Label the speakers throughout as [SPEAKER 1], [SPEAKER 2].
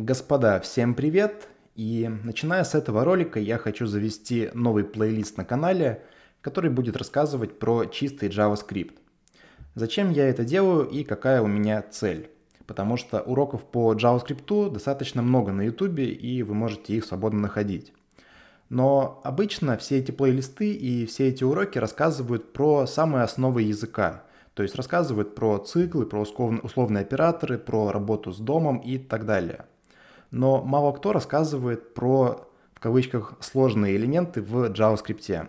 [SPEAKER 1] Господа, всем привет! И начиная с этого ролика я хочу завести новый плейлист на канале, который будет рассказывать про чистый JavaScript. Зачем я это делаю и какая у меня цель? Потому что уроков по JavaScript достаточно много на YouTube, и вы можете их свободно находить. Но обычно все эти плейлисты и все эти уроки рассказывают про самые основы языка. То есть рассказывают про циклы, про условные операторы, про работу с домом и так далее – но мало кто рассказывает про, в кавычках, сложные элементы в JavaScript.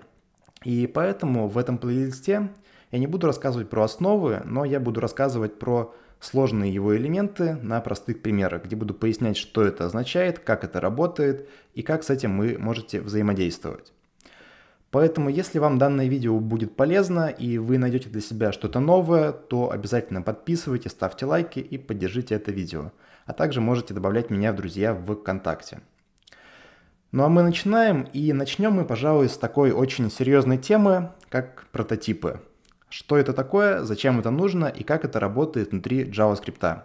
[SPEAKER 1] И поэтому в этом плейлисте я не буду рассказывать про основы, но я буду рассказывать про сложные его элементы на простых примерах, где буду пояснять, что это означает, как это работает и как с этим вы можете взаимодействовать. Поэтому, если вам данное видео будет полезно и вы найдете для себя что-то новое, то обязательно подписывайтесь, ставьте лайки и поддержите это видео. А также можете добавлять меня в друзья в ВКонтакте. Ну а мы начинаем, и начнем мы, пожалуй, с такой очень серьезной темы, как прототипы. Что это такое, зачем это нужно и как это работает внутри JavaScript.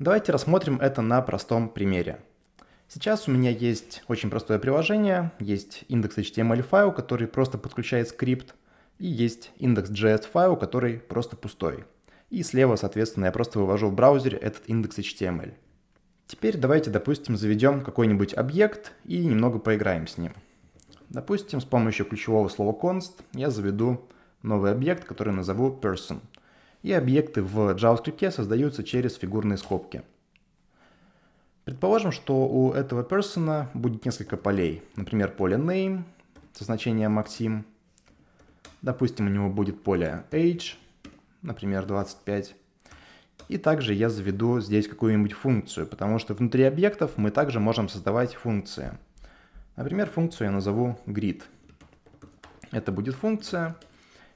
[SPEAKER 1] Давайте рассмотрим это на простом примере. Сейчас у меня есть очень простое приложение, есть индекс HTML файл, который просто подключает скрипт, и есть индекс JS файл, который просто пустой. И слева, соответственно, я просто вывожу в браузере этот индекс HTML. Теперь давайте, допустим, заведем какой-нибудь объект и немного поиграем с ним. Допустим, с помощью ключевого слова const я заведу новый объект, который назову person. И объекты в JavaScript создаются через фигурные скобки – Предположим, что у этого персона будет несколько полей. Например, поле name со значением Максим. Допустим, у него будет поле age, например, 25. И также я заведу здесь какую-нибудь функцию, потому что внутри объектов мы также можем создавать функции. Например, функцию я назову grid. Это будет функция,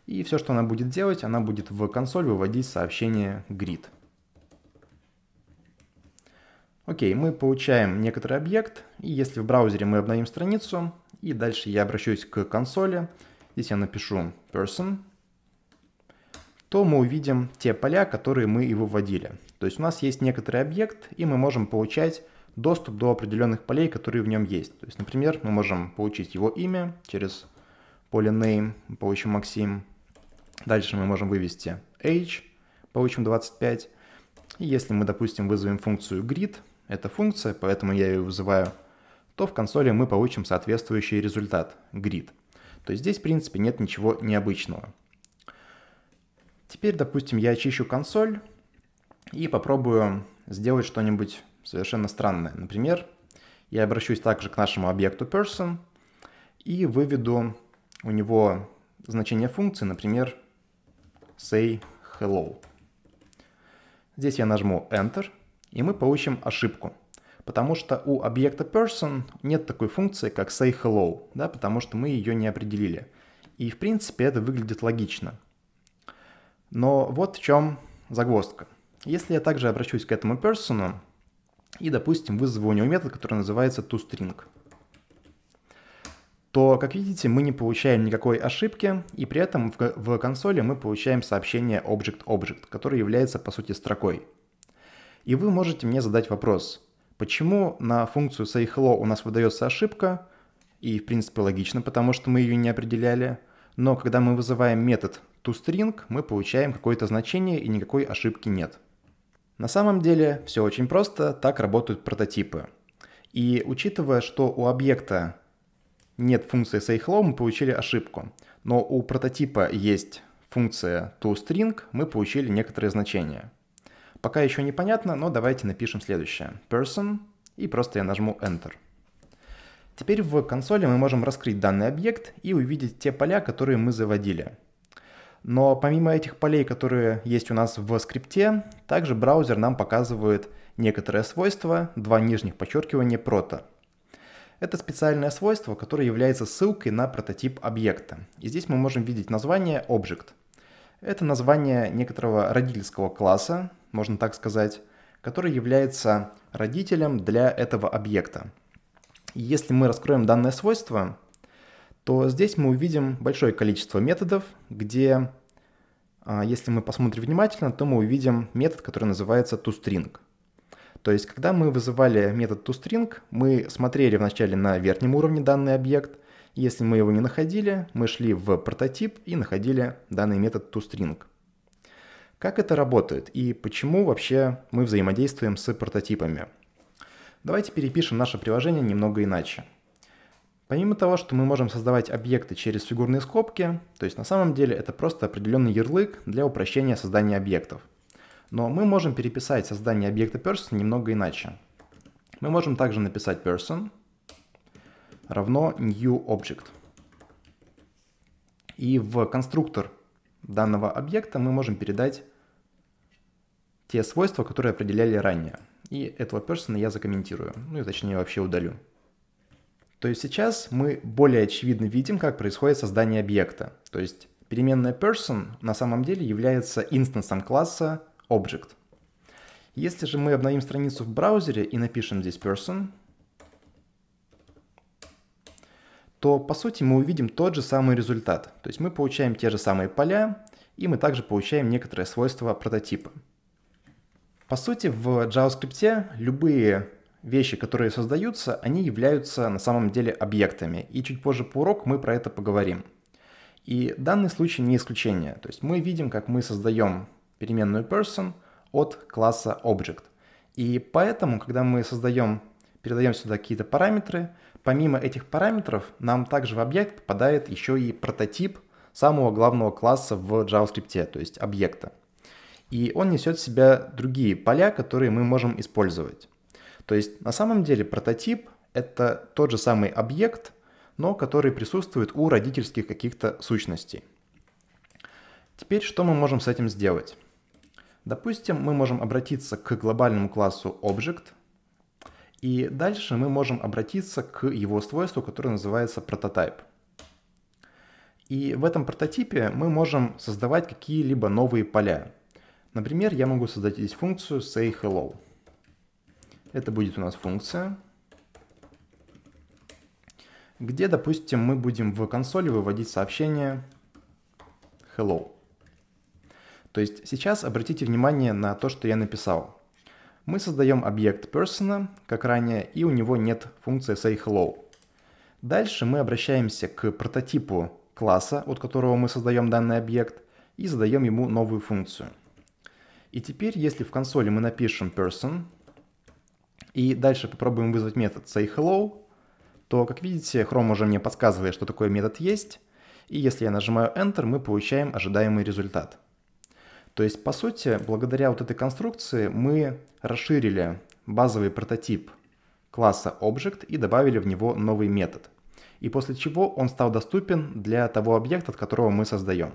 [SPEAKER 1] и все, что она будет делать, она будет в консоль выводить сообщение grid – Окей, мы получаем некоторый объект, и если в браузере мы обновим страницу, и дальше я обращусь к консоли, здесь я напишу person, то мы увидим те поля, которые мы и выводили. То есть у нас есть некоторый объект, и мы можем получать доступ до определенных полей, которые в нем есть. То есть, например, мы можем получить его имя через поле name, получим Максим. Дальше мы можем вывести age, получим 25. И если мы, допустим, вызовем функцию grid, эта функция, поэтому я ее вызываю, то в консоли мы получим соответствующий результат – grid. То есть здесь, в принципе, нет ничего необычного. Теперь, допустим, я очищу консоль и попробую сделать что-нибудь совершенно странное. Например, я обращусь также к нашему объекту person и выведу у него значение функции, например, say hello. Здесь я нажму Enter – и мы получим ошибку. Потому что у объекта person нет такой функции, как say hello, да, потому что мы ее не определили. И в принципе это выглядит логично. Но вот в чем загвоздка. Если я также обращусь к этому person и, допустим, вызову у него метод, который называется toString, то, как видите, мы не получаем никакой ошибки, и при этом в, в консоли мы получаем сообщение object-object, который является, по сути, строкой – и вы можете мне задать вопрос, почему на функцию sayHello у нас выдается ошибка, и в принципе логично, потому что мы ее не определяли, но когда мы вызываем метод toString, мы получаем какое-то значение и никакой ошибки нет. На самом деле все очень просто, так работают прототипы. И учитывая, что у объекта нет функции sayHello, мы получили ошибку. Но у прототипа есть функция toString, мы получили некоторые значения. Пока еще непонятно, но давайте напишем следующее. Person, и просто я нажму Enter. Теперь в консоли мы можем раскрыть данный объект и увидеть те поля, которые мы заводили. Но помимо этих полей, которые есть у нас в скрипте, также браузер нам показывает некоторое свойство, два нижних подчеркивания прота. Это специальное свойство, которое является ссылкой на прототип объекта. И здесь мы можем видеть название Object. Это название некоторого родительского класса, можно так сказать, который является родителем для этого объекта. И если мы раскроем данное свойство, то здесь мы увидим большое количество методов, где, а, если мы посмотрим внимательно, то мы увидим метод, который называется toString. То есть, когда мы вызывали метод toString, мы смотрели вначале на верхнем уровне данный объект. Если мы его не находили, мы шли в прототип и находили данный метод toString. Как это работает и почему вообще мы взаимодействуем с прототипами? Давайте перепишем наше приложение немного иначе. Помимо того, что мы можем создавать объекты через фигурные скобки, то есть на самом деле это просто определенный ярлык для упрощения создания объектов. Но мы можем переписать создание объекта person немного иначе. Мы можем также написать person равно new object. И в конструктор данного объекта мы можем передать те свойства, которые определяли ранее. И этого персона я закомментирую, ну и точнее вообще удалю. То есть сейчас мы более очевидно видим, как происходит создание объекта. То есть переменная person на самом деле является инстансом класса object. Если же мы обновим страницу в браузере и напишем здесь person, то по сути мы увидим тот же самый результат. То есть мы получаем те же самые поля, и мы также получаем некоторые свойства прототипа. По сути, в JavaScript любые вещи, которые создаются, они являются на самом деле объектами. И чуть позже по уроку мы про это поговорим. И данный случай не исключение. То есть мы видим, как мы создаем переменную person от класса object. И поэтому, когда мы создаем, передаем сюда какие-то параметры, помимо этих параметров нам также в объект попадает еще и прототип самого главного класса в JavaScript, то есть объекта и он несет в себя другие поля, которые мы можем использовать. То есть на самом деле прототип — это тот же самый объект, но который присутствует у родительских каких-то сущностей. Теперь что мы можем с этим сделать? Допустим, мы можем обратиться к глобальному классу Object, и дальше мы можем обратиться к его свойству, которое называется прототип. И в этом прототипе мы можем создавать какие-либо новые поля. Например, я могу создать здесь функцию say hello. Это будет у нас функция, где, допустим, мы будем в консоли выводить сообщение hello. То есть сейчас обратите внимание на то, что я написал. Мы создаем объект persona, как ранее, и у него нет функции say hello. Дальше мы обращаемся к прототипу класса, от которого мы создаем данный объект, и задаем ему новую функцию. И теперь, если в консоли мы напишем person, и дальше попробуем вызвать метод sayHello, то, как видите, Chrome уже мне подсказывает, что такой метод есть, и если я нажимаю Enter, мы получаем ожидаемый результат. То есть, по сути, благодаря вот этой конструкции мы расширили базовый прототип класса Object и добавили в него новый метод. И после чего он стал доступен для того объекта, от которого мы создаем.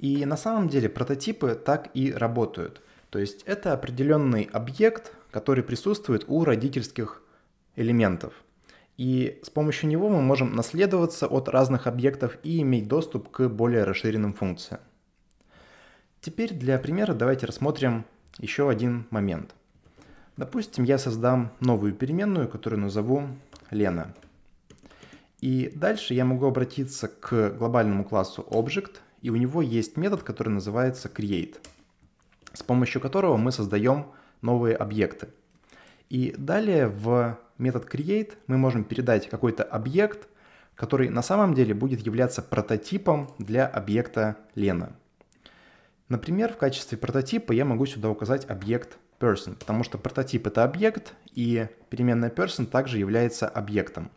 [SPEAKER 1] И на самом деле прототипы так и работают. То есть это определенный объект, который присутствует у родительских элементов. И с помощью него мы можем наследоваться от разных объектов и иметь доступ к более расширенным функциям. Теперь для примера давайте рассмотрим еще один момент. Допустим, я создам новую переменную, которую назову Лена. И дальше я могу обратиться к глобальному классу Object и у него есть метод, который называется create, с помощью которого мы создаем новые объекты. И далее в метод create мы можем передать какой-то объект, который на самом деле будет являться прототипом для объекта Лена. Например, в качестве прототипа я могу сюда указать объект person, потому что прототип это объект, и переменная person также является объектом.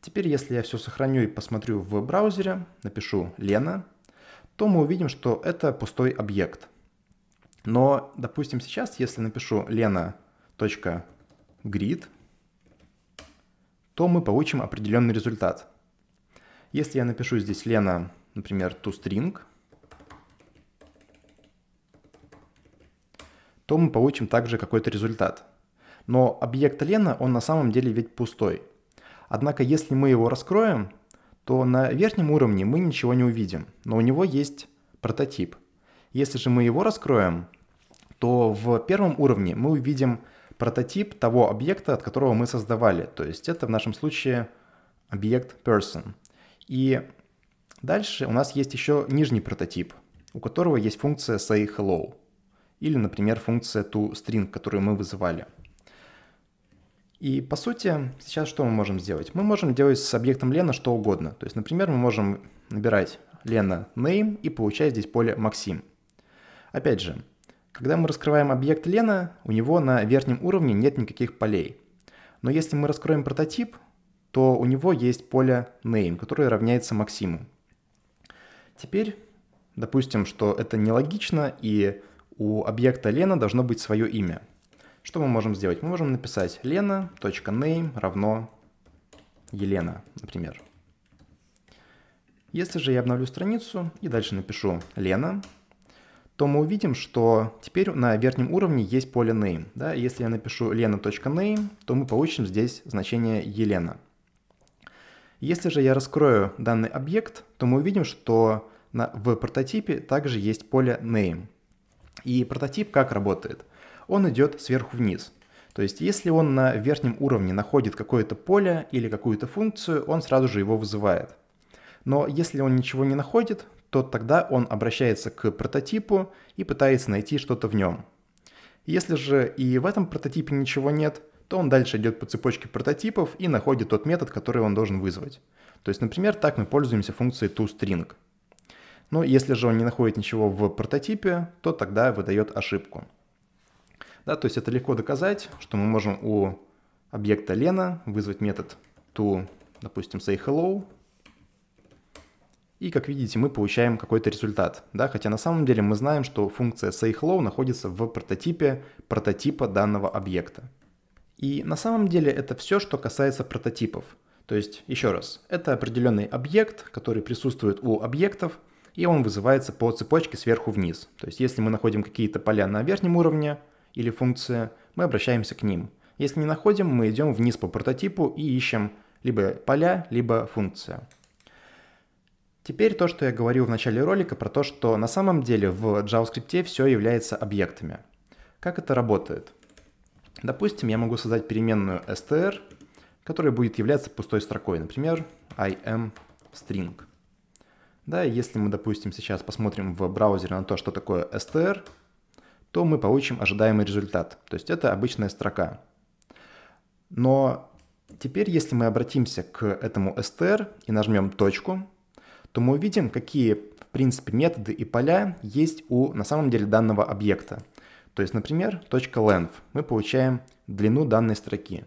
[SPEAKER 1] Теперь, если я все сохраню и посмотрю в браузере, напишу «Лена», то мы увидим, что это пустой объект. Но, допустим, сейчас, если напишу «lena.grid», то мы получим определенный результат. Если я напишу здесь «lena», например, «toString», то мы получим также какой-то результат. Но объект Лена, он на самом деле ведь пустой – Однако, если мы его раскроем, то на верхнем уровне мы ничего не увидим, но у него есть прототип. Если же мы его раскроем, то в первом уровне мы увидим прототип того объекта, от которого мы создавали. То есть это в нашем случае объект person. И дальше у нас есть еще нижний прототип, у которого есть функция say hello. Или, например, функция toString, которую мы вызывали – и по сути, сейчас что мы можем сделать? Мы можем делать с объектом Лена что угодно. То есть, например, мы можем набирать Лена name и получать здесь поле Максим. Опять же, когда мы раскрываем объект Лена, у него на верхнем уровне нет никаких полей. Но если мы раскроем прототип, то у него есть поле name, которое равняется Максиму. Теперь допустим, что это нелогично, и у объекта Лена должно быть свое имя. Что мы можем сделать? Мы можем написать lena.name равно Елена, например. Если же я обновлю страницу и дальше напишу Лена, то мы увидим, что теперь на верхнем уровне есть поле name. Да? Если я напишу lena.name, то мы получим здесь значение Елена. Если же я раскрою данный объект, то мы увидим, что на, в прототипе также есть поле name. И прототип как работает – он идет сверху вниз. То есть если он на верхнем уровне находит какое-то поле или какую-то функцию, он сразу же его вызывает. Но если он ничего не находит, то тогда он обращается к прототипу и пытается найти что-то в нем. Если же и в этом прототипе ничего нет, то он дальше идет по цепочке прототипов и находит тот метод, который он должен вызвать. То есть, например, так мы пользуемся функцией toString. Но если же он не находит ничего в прототипе, то тогда выдает ошибку. Да, то есть это легко доказать, что мы можем у объекта Лена вызвать метод to, допустим, say hello, и, как видите, мы получаем какой-то результат. Да? Хотя на самом деле мы знаем, что функция sayHello находится в прототипе прототипа данного объекта. И на самом деле это все, что касается прототипов. То есть, еще раз, это определенный объект, который присутствует у объектов, и он вызывается по цепочке сверху вниз. То есть, если мы находим какие-то поля на верхнем уровне, или функция, мы обращаемся к ним. Если не находим, мы идем вниз по прототипу и ищем либо поля, либо функция. Теперь то, что я говорил в начале ролика про то, что на самом деле в JavaScript все является объектами. Как это работает? Допустим, я могу создать переменную str, которая будет являться пустой строкой, например, I am string. Да, если мы, допустим, сейчас посмотрим в браузере на то, что такое str, то мы получим ожидаемый результат. То есть это обычная строка. Но теперь, если мы обратимся к этому str и нажмем точку, то мы увидим, какие, в принципе, методы и поля есть у, на самом деле, данного объекта. То есть, например, точка .lenv. Мы получаем длину данной строки.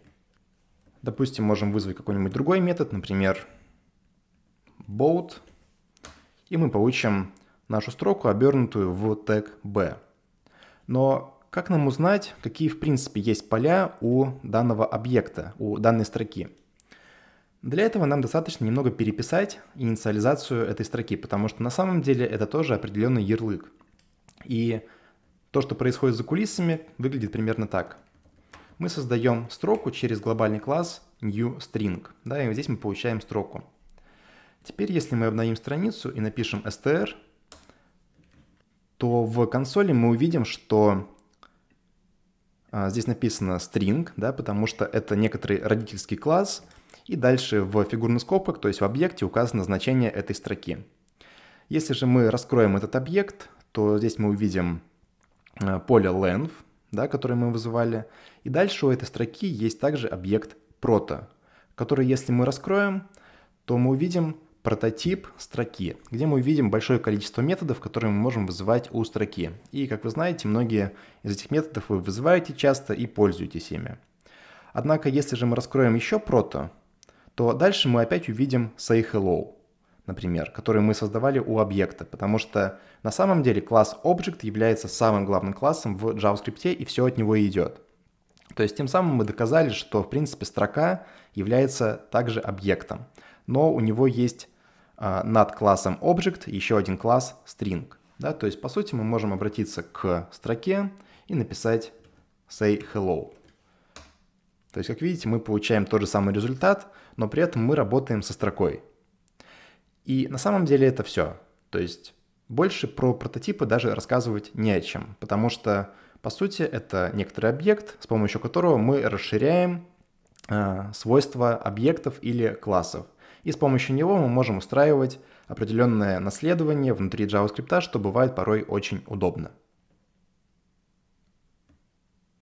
[SPEAKER 1] Допустим, можем вызвать какой-нибудь другой метод, например, bold, и мы получим нашу строку, обернутую в тег b. Но как нам узнать, какие в принципе есть поля у данного объекта, у данной строки? Для этого нам достаточно немного переписать инициализацию этой строки, потому что на самом деле это тоже определенный ярлык. И то, что происходит за кулисами, выглядит примерно так. Мы создаем строку через глобальный класс new string, да, и здесь мы получаем строку. Теперь, если мы обновим страницу и напишем str то в консоли мы увидим, что а, здесь написано string, да, потому что это некоторый родительский класс, и дальше в фигурных скобках, то есть в объекте, указано значение этой строки. Если же мы раскроем этот объект, то здесь мы увидим а, поле length, да, которое мы вызывали, и дальше у этой строки есть также объект proto, который, если мы раскроем, то мы увидим, прототип строки, где мы увидим большое количество методов, которые мы можем вызывать у строки. И, как вы знаете, многие из этих методов вы вызываете часто и пользуетесь ими. Однако, если же мы раскроем еще прото, то дальше мы опять увидим say hello, например, который мы создавали у объекта, потому что на самом деле класс object является самым главным классом в JavaScript, и все от него идет. То есть тем самым мы доказали, что в принципе строка является также объектом, но у него есть а, над классом Object еще один класс String. Да, то есть, по сути, мы можем обратиться к строке и написать say hello. То есть, как видите, мы получаем тот же самый результат, но при этом мы работаем со строкой. И на самом деле это все. То есть, больше про прототипы даже рассказывать не о чем, потому что, по сути, это некоторый объект, с помощью которого мы расширяем э, свойства объектов или классов – и с помощью него мы можем устраивать определенное наследование внутри JavaScript, что бывает порой очень удобно.